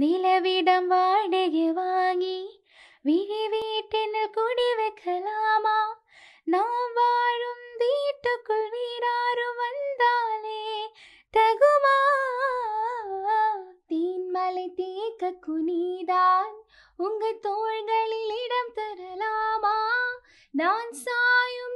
நிலவிடம் வாடகை வாங்கி விழி வீட்டினில் குடி வைக்கலாமா நாம் வாழும் வீட்டுக்குள் வீராறு வந்தாலே தகுமா தீன்மலை தேக்க குனிதான் உங்க தோள்களில் இடம் தரலாமா நான் சாயும்